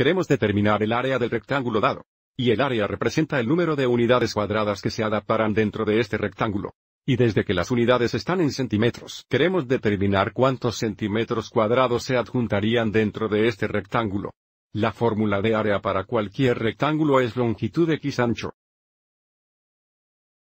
Queremos determinar el área del rectángulo dado. Y el área representa el número de unidades cuadradas que se adaptarán dentro de este rectángulo. Y desde que las unidades están en centímetros, queremos determinar cuántos centímetros cuadrados se adjuntarían dentro de este rectángulo. La fórmula de área para cualquier rectángulo es longitud x ancho.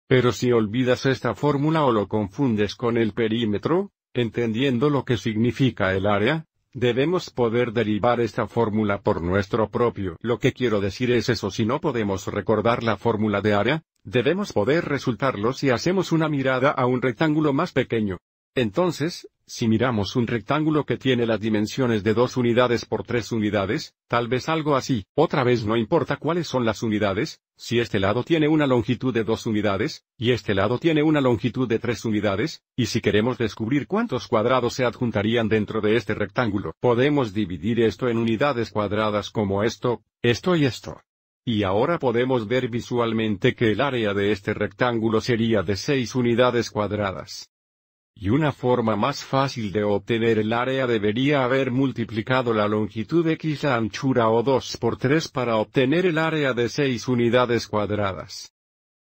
Pero si olvidas esta fórmula o lo confundes con el perímetro, entendiendo lo que significa el área, Debemos poder derivar esta fórmula por nuestro propio. Lo que quiero decir es eso si no podemos recordar la fórmula de área, debemos poder resultarlo si hacemos una mirada a un rectángulo más pequeño. Entonces, si miramos un rectángulo que tiene las dimensiones de dos unidades por tres unidades, tal vez algo así, otra vez no importa cuáles son las unidades, si este lado tiene una longitud de dos unidades, y este lado tiene una longitud de tres unidades, y si queremos descubrir cuántos cuadrados se adjuntarían dentro de este rectángulo, podemos dividir esto en unidades cuadradas como esto, esto y esto. Y ahora podemos ver visualmente que el área de este rectángulo sería de seis unidades cuadradas y una forma más fácil de obtener el área debería haber multiplicado la longitud x la anchura o 2 por 3 para obtener el área de 6 unidades cuadradas.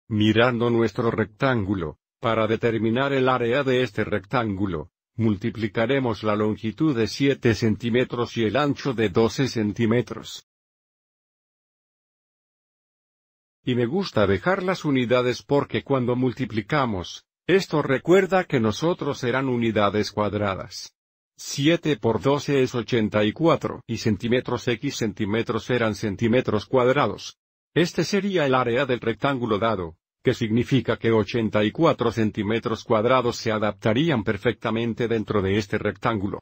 Mirando nuestro rectángulo, para determinar el área de este rectángulo, multiplicaremos la longitud de 7 centímetros y el ancho de 12 centímetros. Y me gusta dejar las unidades porque cuando multiplicamos, esto recuerda que nosotros eran unidades cuadradas. 7 por 12 es 84 y centímetros x centímetros eran centímetros cuadrados. Este sería el área del rectángulo dado, que significa que 84 centímetros cuadrados se adaptarían perfectamente dentro de este rectángulo.